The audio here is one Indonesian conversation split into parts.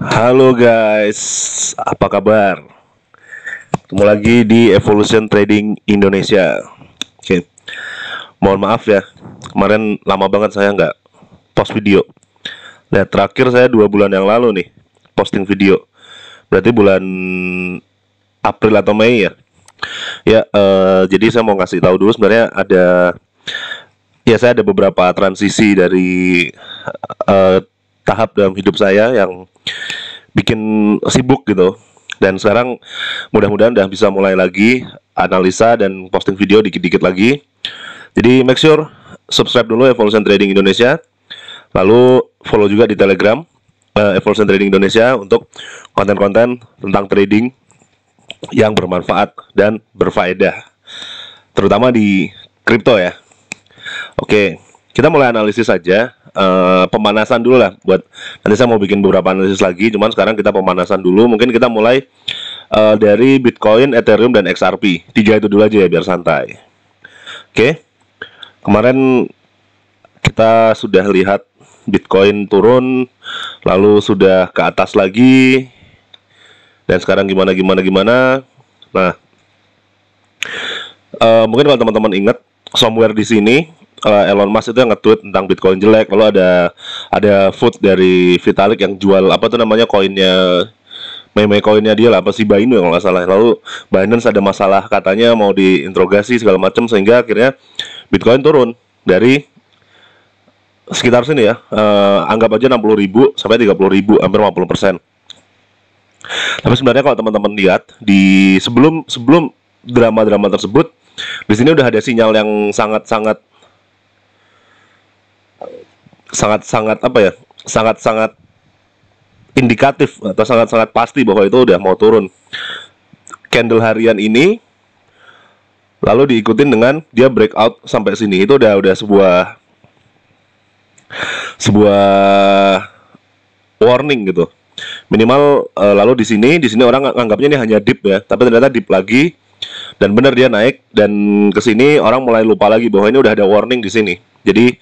Halo guys, apa kabar? Ketemu lagi di Evolution Trading Indonesia. Oke, okay. mohon maaf ya, kemarin lama banget saya nggak post video. Lihat terakhir saya dua bulan yang lalu nih posting video. Berarti bulan April atau Mei ya. Ya, uh, jadi saya mau kasih tahu dulu sebenarnya ada ya saya ada beberapa transisi dari uh, tahap dalam hidup saya yang bikin sibuk gitu dan sekarang mudah-mudahan udah bisa mulai lagi analisa dan posting video dikit-dikit lagi jadi make sure subscribe dulu Evolution Trading Indonesia lalu follow juga di Telegram uh, Evolution Trading Indonesia untuk konten-konten tentang trading yang bermanfaat dan berfaedah terutama di crypto ya oke kita mulai analisis saja Eh, pemanasan dulu lah buat nanti saya mau bikin beberapa analisis lagi cuman sekarang kita pemanasan dulu mungkin kita mulai uh, dari Bitcoin, Ethereum dan XRP. Tiga itu dulu aja ya biar santai. Oke. Okay. Kemarin kita sudah lihat Bitcoin turun lalu sudah ke atas lagi dan sekarang gimana gimana gimana. Nah, uh, mungkin kalau teman-teman ingat somewhere di sini uh, Elon Musk itu yang nge-tweet tentang Bitcoin jelek lalu ada ada food dari Vitalik yang jual apa tuh namanya koinnya meme koinnya dia lah apa sih Binance ya, kalau nggak salah lalu Binance ada masalah katanya mau diinterogasi segala macam sehingga akhirnya Bitcoin turun dari sekitar sini ya uh, anggap aja 60 ribu sampai 30 ribu hampir 50 persen tapi sebenarnya kalau teman-teman lihat di sebelum sebelum drama-drama tersebut di sini udah ada sinyal yang sangat-sangat sangat-sangat apa ya sangat-sangat indikatif atau sangat-sangat pasti bahwa itu udah mau turun candle harian ini lalu diikutin dengan dia breakout sampai sini itu udah udah sebuah sebuah warning gitu minimal e, lalu di sini di sini orang nganggapnya ini hanya dip ya tapi ternyata dip lagi dan benar dia naik dan ke sini orang mulai lupa lagi bahwa ini udah ada warning di sini jadi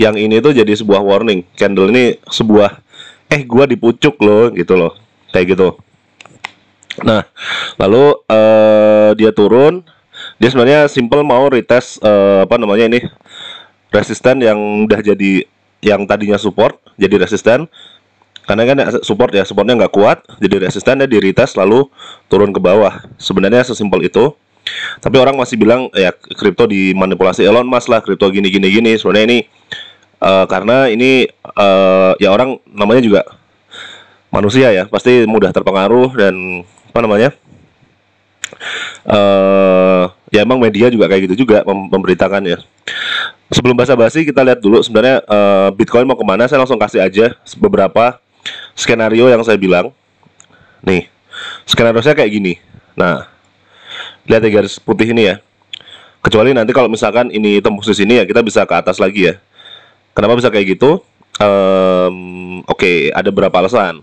yang ini tuh jadi sebuah warning candle ini sebuah eh gua dipucuk loh gitu loh kayak gitu nah lalu uh, dia turun dia sebenarnya simple mau retest uh, apa namanya ini resisten yang udah jadi yang tadinya support jadi resisten karena kan ya, support ya supportnya nggak kuat jadi resisten dia di retest lalu turun ke bawah sebenarnya sesimpel itu tapi orang masih bilang ya kripto dimanipulasi Elon Musk lah kripto gini gini gini sebenarnya ini Eh, karena ini uh, ya orang namanya juga manusia ya pasti mudah terpengaruh dan apa namanya uh, ya emang media juga kayak gitu juga mem memberitakan ya sebelum basa-basi kita lihat dulu sebenarnya uh, Bitcoin mau kemana saya langsung kasih aja beberapa skenario yang saya bilang nih skenario saya kayak gini nah lihat ya garis putih ini ya kecuali nanti kalau misalkan ini tembus di sini ya kita bisa ke atas lagi ya Kenapa bisa kayak gitu? Um, Oke, okay, ada beberapa alasan.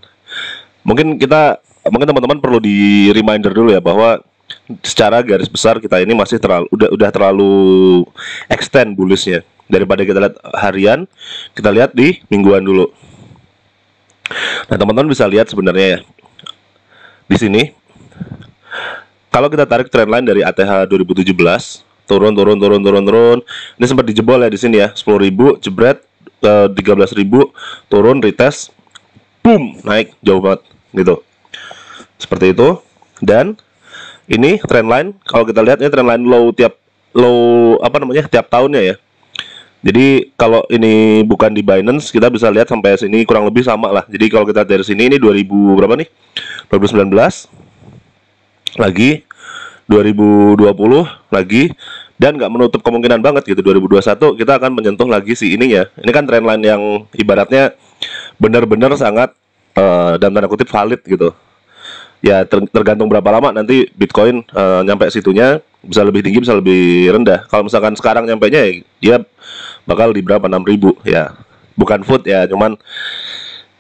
Mungkin kita, mungkin teman-teman perlu di reminder dulu ya bahwa secara garis besar kita ini masih terlalu udah udah terlalu extend bullishnya. daripada kita lihat harian kita lihat di mingguan dulu nah teman-teman bisa lihat sebenarnya ya di sini kalau kita tarik trendline dari ATH 2017 turun turun turun turun turun ini sempat dijebol ya di sini ya 10.000 jebret ke eh, 13.000 turun retest boom naik jauh banget gitu seperti itu dan ini trendline kalau kita lihat ini trendline low tiap low apa namanya tiap tahunnya ya jadi kalau ini bukan di Binance kita bisa lihat sampai sini kurang lebih sama lah. Jadi kalau kita dari sini ini 2000 berapa nih? 2019 lagi 2020 lagi dan nggak menutup kemungkinan banget gitu 2021 kita akan menyentuh lagi si ya ini kan trendline yang ibaratnya benar-benar sangat uh, dalam tanda kutip valid gitu ya ter tergantung berapa lama nanti Bitcoin uh, nyampe situnya bisa lebih tinggi bisa lebih rendah kalau misalkan sekarang nyampe nya ya dia bakal di berapa 6000 ya bukan food ya cuman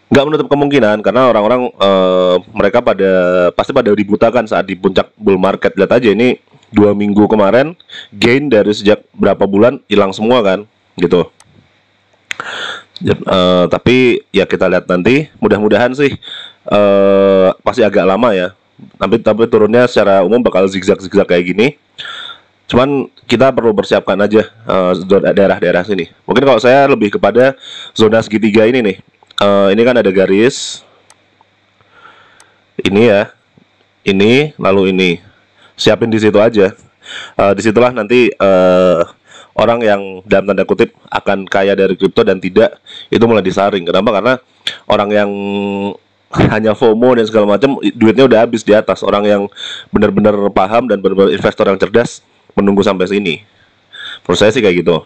nggak menutup kemungkinan karena orang-orang uh, mereka pada pasti pada dibutakan saat di puncak bull market lihat aja ini dua minggu kemarin gain dari sejak berapa bulan hilang semua kan gitu uh, tapi ya kita lihat nanti mudah-mudahan sih uh, pasti agak lama ya tapi tapi turunnya secara umum bakal zigzag zigzag kayak gini cuman kita perlu persiapkan aja eh, daerah-daerah uh, sini mungkin kalau saya lebih kepada zona segitiga ini nih uh, ini kan ada garis ini ya ini lalu ini siapin di situ aja uh, disitulah nanti uh, orang yang dalam tanda kutip akan kaya dari kripto dan tidak itu mulai disaring kenapa karena orang yang hanya FOMO dan segala macam duitnya udah habis di atas orang yang benar-benar paham dan benar-benar investor yang cerdas menunggu sampai sini menurut saya sih kayak gitu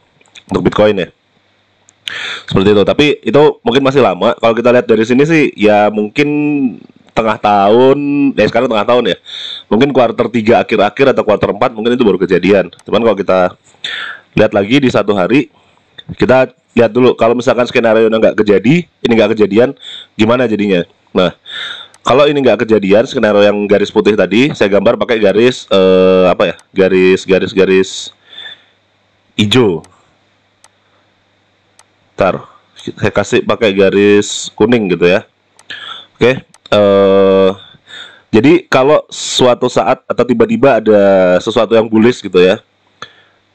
untuk Bitcoin ya seperti itu tapi itu mungkin masih lama kalau kita lihat dari sini sih ya mungkin tengah tahun ya sekarang tengah tahun ya mungkin kuarter tiga akhir-akhir atau kuarter empat mungkin itu baru kejadian cuman kalau kita lihat lagi di satu hari kita lihat dulu kalau misalkan skenario nggak kejadi ini nggak kejadian gimana jadinya nah kalau ini nggak kejadian skenario yang garis putih tadi saya gambar pakai garis eh, apa ya garis garis garis hijau Ntar saya kasih pakai garis kuning gitu ya oke uh, jadi kalau suatu saat atau tiba-tiba ada sesuatu yang bullish gitu ya,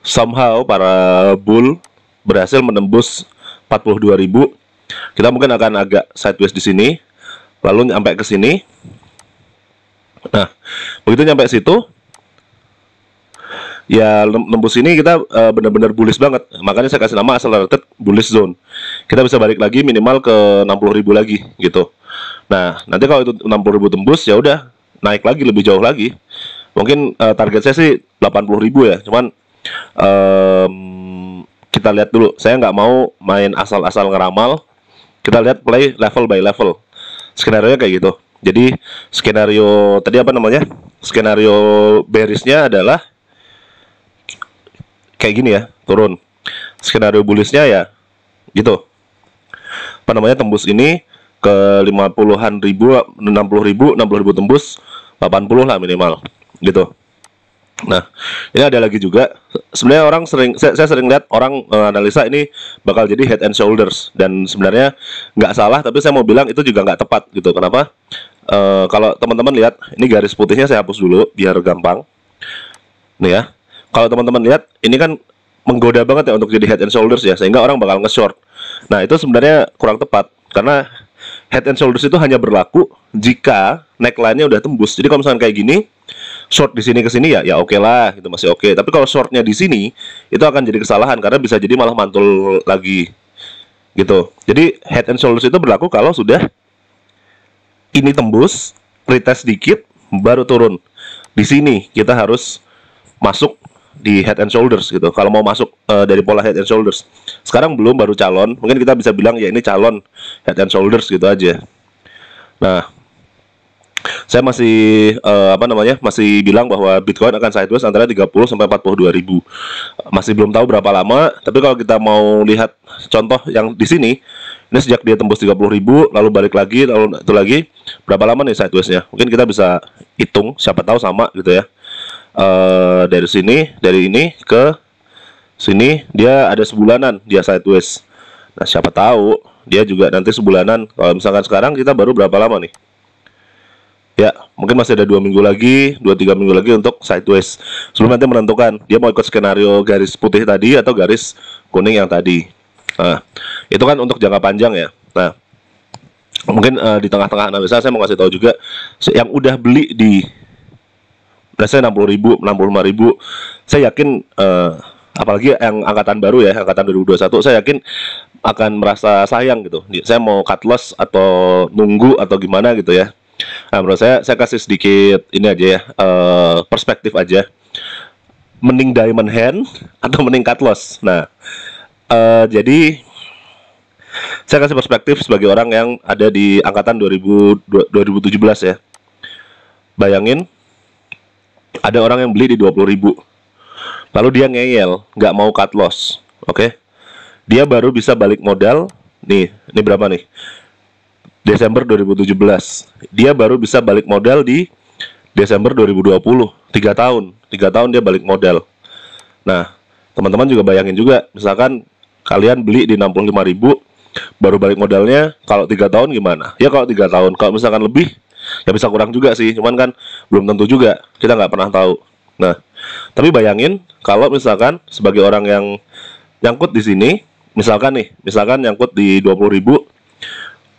somehow para bull berhasil menembus 42.000, kita mungkin akan agak sideways di sini, lalu nyampe ke sini. Nah, begitu nyampe situ, ya nembus ini kita uh, benar-benar bullish banget. Makanya saya kasih nama accelerated bullish zone. Kita bisa balik lagi minimal ke 60.000 lagi gitu. Nah, nanti kalau itu 60 ribu tembus ya udah naik lagi lebih jauh lagi. Mungkin uh, target saya sih 80 ribu ya, cuman um, kita lihat dulu. Saya nggak mau main asal-asal ngeramal. Kita lihat play level by level. Skenario kayak gitu. Jadi skenario tadi apa namanya? Skenario bearishnya adalah kayak gini ya, turun. Skenario bullishnya ya gitu. Apa namanya tembus ini ke 50-an ribu, 60 ribu, 60 ribu tembus, 80 lah minimal gitu. Nah, ini ada lagi juga. Sebenarnya orang sering saya, saya sering lihat orang uh, analisa ini bakal jadi head and shoulders dan sebenarnya nggak salah tapi saya mau bilang itu juga nggak tepat gitu. Kenapa? Uh, kalau teman-teman lihat ini garis putihnya saya hapus dulu biar gampang. Nih ya. Kalau teman-teman lihat ini kan menggoda banget ya untuk jadi head and shoulders ya sehingga orang bakal nge-short. Nah, itu sebenarnya kurang tepat karena head and shoulders itu hanya berlaku jika neckline-nya udah tembus. Jadi kalau misalnya kayak gini, short di sini ke sini ya ya oke okay lah, itu masih oke. Okay. Tapi kalau shortnya di sini, itu akan jadi kesalahan karena bisa jadi malah mantul lagi. Gitu. Jadi head and shoulders itu berlaku kalau sudah ini tembus, retest dikit, baru turun. Di sini kita harus masuk di Head and Shoulders gitu kalau mau masuk uh, dari pola Head and Shoulders sekarang belum baru calon mungkin kita bisa bilang ya ini calon Head and Shoulders gitu aja nah saya masih uh, apa namanya masih bilang bahwa Bitcoin akan sideways antara 30 sampai 42 ribu masih belum tahu berapa lama tapi kalau kita mau lihat contoh yang di sini ini sejak dia tembus 30 ribu lalu balik lagi lalu itu lagi berapa lama nih sidewaysnya mungkin kita bisa hitung siapa tahu sama gitu ya uh, dari sini dari ini ke sini dia ada sebulanan dia sideways nah siapa tahu dia juga nanti sebulanan kalau misalkan sekarang kita baru berapa lama nih ya mungkin masih ada dua minggu lagi dua tiga minggu lagi untuk sideways sebelum nanti menentukan dia mau ikut skenario garis putih tadi atau garis kuning yang tadi nah itu kan untuk jangka panjang ya nah mungkin uh, di tengah-tengah analisa saya mau kasih tahu juga yang udah beli di biasanya 60 ribu, 65 ribu. Saya yakin uh, apalagi yang angkatan baru ya, angkatan 2021, saya yakin akan merasa sayang gitu. Saya mau cut loss atau nunggu atau gimana gitu ya. Nah, menurut saya saya kasih sedikit ini aja ya, uh, perspektif aja. Mending diamond hand atau mending cut loss. Nah, uh, jadi saya kasih perspektif sebagai orang yang ada di angkatan 2000, 2017 ya. Bayangin ada orang yang beli di 20 ribu lalu dia ngeyel nggak mau cut loss oke okay? dia baru bisa balik modal nih ini berapa nih Desember 2017 dia baru bisa balik modal di Desember 2020 tiga tahun tiga tahun dia balik modal nah teman-teman juga bayangin juga misalkan kalian beli di 65 ribu baru balik modalnya kalau tiga tahun gimana ya kalau tiga tahun kalau misalkan lebih ya bisa kurang juga sih cuman kan belum tentu juga kita nggak pernah tahu nah tapi bayangin kalau misalkan sebagai orang yang nyangkut di sini misalkan nih misalkan nyangkut di 20 ribu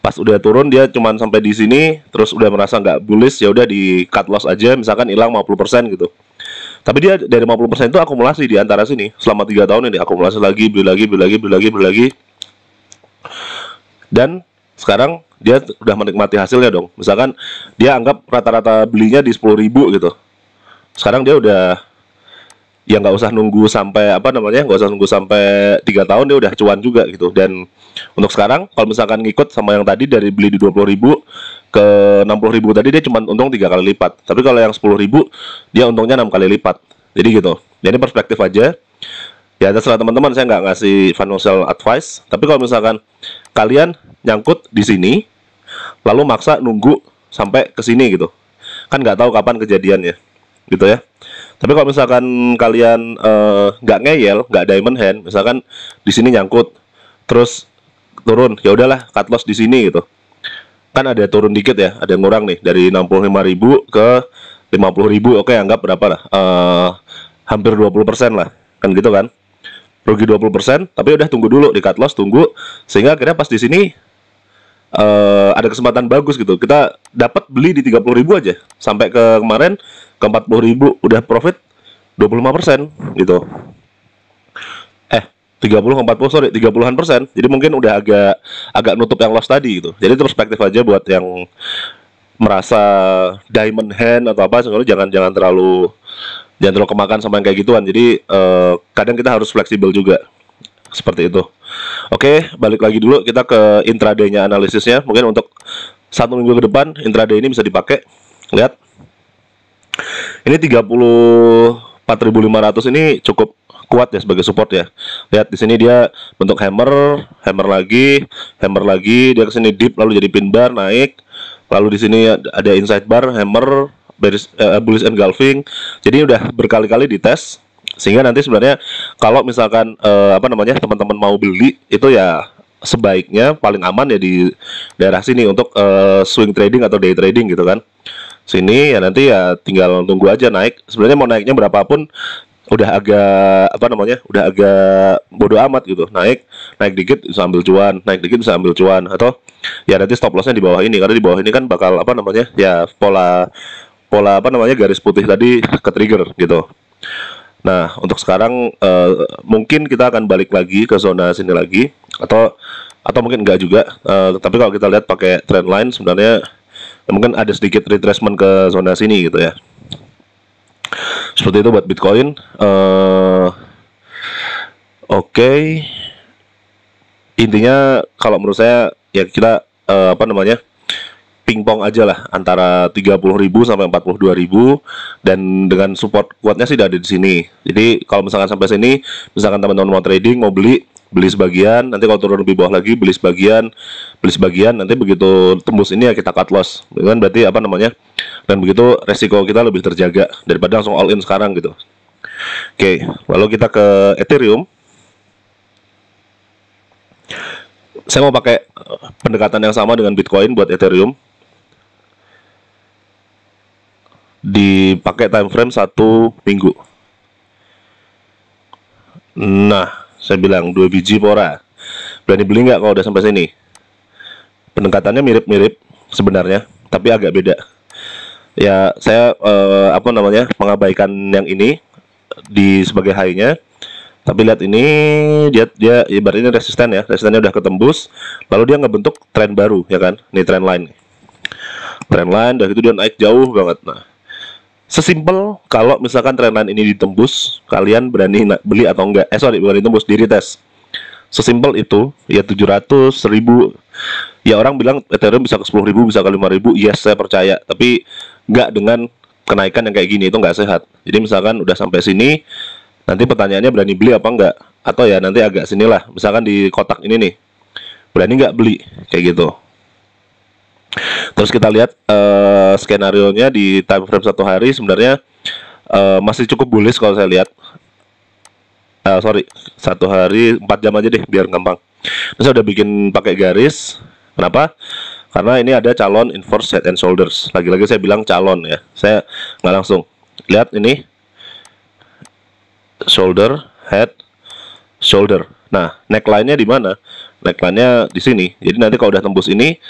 pas udah turun dia cuma sampai di sini terus udah merasa nggak bullish ya udah di cut loss aja misalkan hilang 50% gitu tapi dia dari 50% itu akumulasi di antara sini selama tiga tahun ini akumulasi lagi beli lagi beli lagi beli lagi beli lagi dan sekarang dia udah menikmati hasilnya dong. Misalkan dia anggap rata-rata belinya di sepuluh ribu gitu. Sekarang dia udah ya nggak usah nunggu sampai apa namanya nggak usah nunggu sampai tiga tahun dia udah cuan juga gitu dan untuk sekarang kalau misalkan ngikut sama yang tadi dari beli di dua puluh ribu ke enam puluh ribu tadi dia cuma untung tiga kali lipat tapi kalau yang sepuluh ribu dia untungnya enam kali lipat jadi gitu jadi perspektif aja ya terserah teman-teman saya nggak ngasih financial advice tapi kalau misalkan kalian nyangkut di sini lalu maksa nunggu sampai ke sini gitu kan nggak tahu kapan kejadiannya gitu ya tapi kalau misalkan kalian eh, nggak uh, ngeyel nggak diamond hand misalkan di sini nyangkut terus turun ya udahlah cut loss di sini gitu kan ada turun dikit ya ada yang ngurang nih dari 65.000 ke 50.000 oke anggap berapa lah uh, hampir 20% lah kan gitu kan rugi 20%, tapi udah tunggu dulu di cut loss tunggu sehingga akhirnya pas di sini uh, ada kesempatan bagus gitu. Kita dapat beli di 30.000 aja sampai ke kemarin ke 40 udah profit 25% gitu. Eh, 30 ke 40 sorry 30-an persen. Jadi mungkin udah agak agak nutup yang loss tadi gitu. Jadi itu perspektif aja buat yang merasa diamond hand atau apa sebenarnya jangan jangan terlalu jangan terlalu kemakan sama yang kayak gituan jadi uh, kadang kita harus fleksibel juga seperti itu oke balik lagi dulu kita ke intraday-nya analisisnya mungkin untuk satu minggu ke depan intraday ini bisa dipakai lihat ini 34.500 ini cukup kuat ya sebagai support ya lihat di sini dia bentuk hammer hammer lagi hammer lagi dia ke sini deep lalu jadi pin bar naik lalu di sini ada inside bar hammer baris, uh, eh, bullish engulfing. Jadi udah berkali-kali dites sehingga nanti sebenarnya kalau misalkan uh, apa namanya teman-teman mau beli itu ya sebaiknya paling aman ya di daerah sini untuk uh, swing trading atau day trading gitu kan. Sini ya nanti ya tinggal tunggu aja naik. Sebenarnya mau naiknya berapapun udah agak apa namanya? udah agak bodoh amat gitu. Naik, naik dikit bisa ambil cuan, naik dikit bisa ambil cuan atau ya nanti stop lossnya di bawah ini karena di bawah ini kan bakal apa namanya? ya pola pola apa namanya garis putih tadi ke trigger gitu. Nah, untuk sekarang uh, mungkin kita akan balik lagi ke zona sini lagi atau atau mungkin enggak juga. Uh, tapi kalau kita lihat pakai trend line sebenarnya mungkin ada sedikit retracement ke zona sini gitu ya. Seperti itu buat Bitcoin. Uh, Oke. Okay. Intinya kalau menurut saya ya kita uh, apa namanya? pingpong aja lah antara 30.000 sampai 42.000 dan dengan support kuatnya sih udah ada di sini. Jadi kalau misalkan sampai sini misalkan teman-teman mau trading mau beli beli sebagian nanti kalau turun lebih bawah lagi beli sebagian beli sebagian nanti begitu tembus ini ya kita cut loss kan berarti apa namanya dan begitu resiko kita lebih terjaga daripada langsung all in sekarang gitu oke okay, lalu kita ke ethereum saya mau pakai pendekatan yang sama dengan bitcoin buat ethereum dipakai time frame satu minggu nah saya bilang dua biji pora berani beli nggak kalau udah sampai sini pendekatannya mirip-mirip sebenarnya tapi agak beda ya saya eh, apa namanya mengabaikan yang ini di sebagai high-nya tapi lihat ini dia dia ibaratnya resisten ya resistennya udah ketembus lalu dia ngebentuk tren baru ya kan ini trend line trend line dari itu dia naik jauh banget nah Sesimpel kalau misalkan trendline ini ditembus, kalian berani beli atau enggak? Eh sorry, bukan ditembus, diri tes. Sesimpel itu, ya 700, 1000. Ya orang bilang Ethereum bisa ke ribu bisa ke ribu. Yes, saya percaya, tapi enggak dengan kenaikan yang kayak gini itu enggak sehat. Jadi misalkan udah sampai sini, nanti pertanyaannya berani beli apa enggak? Atau ya nanti agak sinilah, misalkan di kotak ini nih. Berani enggak beli kayak gitu? Terus kita lihat uh, eh, skenario nya di time frame satu hari sebenarnya uh, masih cukup bullish kalau saya lihat. Uh, sorry, satu hari empat jam aja deh biar gampang. Terus saya udah bikin pakai garis. Kenapa? Karena ini ada calon inverse head and shoulders. Lagi-lagi saya bilang calon ya. Saya nggak langsung. Lihat ini shoulder, head, shoulder. Nah, neckline-nya di mana? Neckline-nya di sini. Jadi nanti kalau udah tembus ini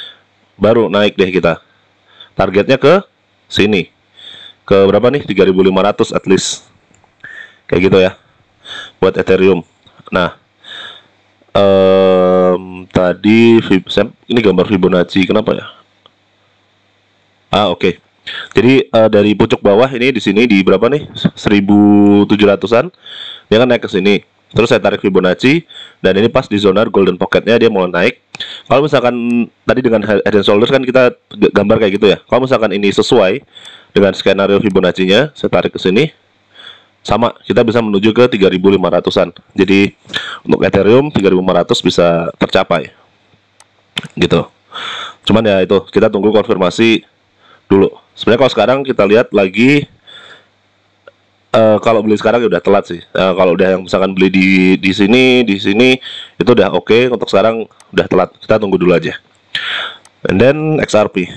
baru naik deh kita targetnya ke sini ke berapa nih 3500 at least kayak gitu ya buat Ethereum nah um, tadi ini gambar Fibonacci kenapa ya ah oke okay. jadi uh, dari pucuk bawah ini di sini di berapa nih 1700an dia kan naik ke sini Terus saya tarik Fibonacci dan ini pas di zona golden pocketnya dia mau naik. Kalau misalkan tadi dengan head and shoulders kan kita gambar kayak gitu ya. Kalau misalkan ini sesuai dengan skenario Fibonacci-nya, saya tarik ke sini. Sama, kita bisa menuju ke 3500-an. Jadi untuk Ethereum 3500 bisa tercapai. Gitu. Cuman ya itu, kita tunggu konfirmasi dulu. Sebenarnya kalau sekarang kita lihat lagi uh, kalau beli sekarang ya udah telat sih. Uh, kalau udah yang misalkan beli di di sini, di sini itu udah oke. Okay. Untuk sekarang udah telat. Kita tunggu dulu aja. And then XRP.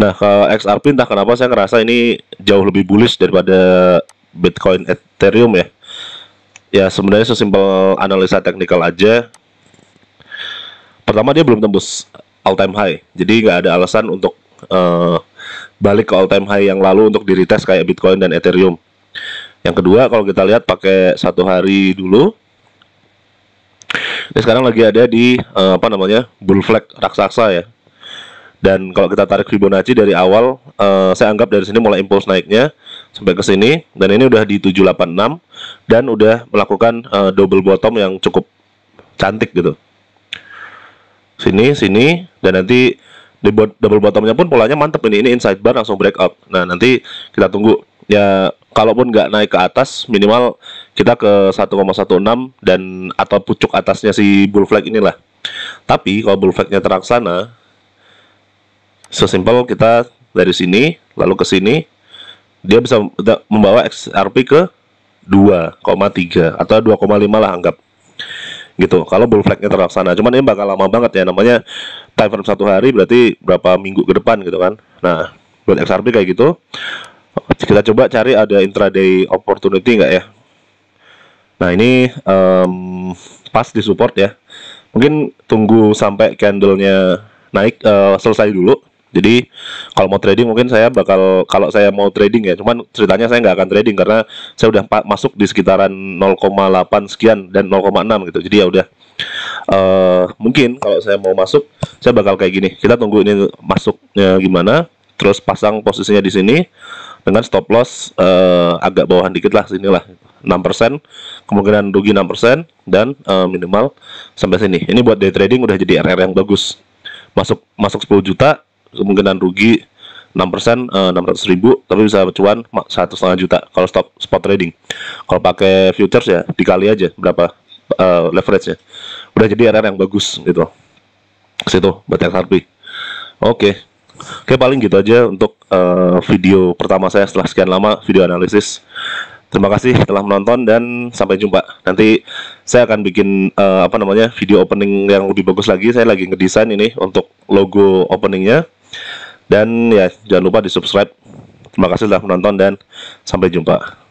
Nah, ke XRP entah kenapa saya ngerasa ini jauh lebih bullish daripada Bitcoin Ethereum ya. Ya, sebenarnya sesimpel analisa teknikal aja. Pertama dia belum tembus all time high. Jadi nggak ada alasan untuk uh, balik ke all time high yang lalu untuk tes kayak Bitcoin dan Ethereum. Yang kedua kalau kita lihat pakai satu hari dulu. Ini sekarang lagi ada di uh, apa namanya bull flag raksasa ya. Dan kalau kita tarik Fibonacci dari awal, uh, saya anggap dari sini mulai impuls naiknya sampai ke sini dan ini udah di 786 dan udah melakukan uh, double bottom yang cukup cantik gitu sini sini dan nanti di double bottomnya pun polanya mantep ini ini inside bar langsung break up nah nanti kita tunggu ya kalaupun nggak naik ke atas minimal kita ke 1,16 dan atau pucuk atasnya si bull flag inilah tapi kalau bull flagnya terlaksana sesimpel so kita dari sini lalu ke sini dia bisa membawa XRP ke 2,3 atau 2,5 lah anggap gitu kalau bull flagnya terlaksana cuman ini bakal lama banget ya namanya time frame satu hari berarti berapa minggu ke depan gitu kan nah buat XRP kayak gitu kita coba cari ada intraday opportunity enggak ya nah ini um, pas di support ya mungkin tunggu sampai candlenya naik uh, selesai dulu jadi kalau mau trading mungkin saya bakal kalau saya mau trading ya, cuman ceritanya saya nggak akan trading karena saya udah masuk di sekitaran 0,8 sekian dan 0,6 gitu. Jadi ya udah uh, mungkin kalau saya mau masuk saya bakal kayak gini. Kita tunggu ini masuknya gimana, terus pasang posisinya di sini dengan stop loss uh, agak bawahan dikit lah sinilah 6%, kemungkinan rugi 6% dan uh, minimal sampai sini. Ini buat day trading udah jadi RR yang bagus. Masuk masuk 10 juta kemungkinan rugi 6% persen eh, enam ratus ribu tapi bisa cuan satu setengah juta kalau stop spot trading kalau pakai futures ya dikali aja berapa uh, leverage nya udah jadi RR yang bagus gitu situ buat XRP oke oke paling gitu aja untuk uh, video pertama saya setelah sekian lama video analisis terima kasih telah menonton dan sampai jumpa nanti saya akan bikin uh, apa namanya video opening yang lebih bagus lagi saya lagi ngedesain ini untuk logo openingnya dan ya jangan lupa di subscribe. Terima kasih sudah menonton dan sampai jumpa.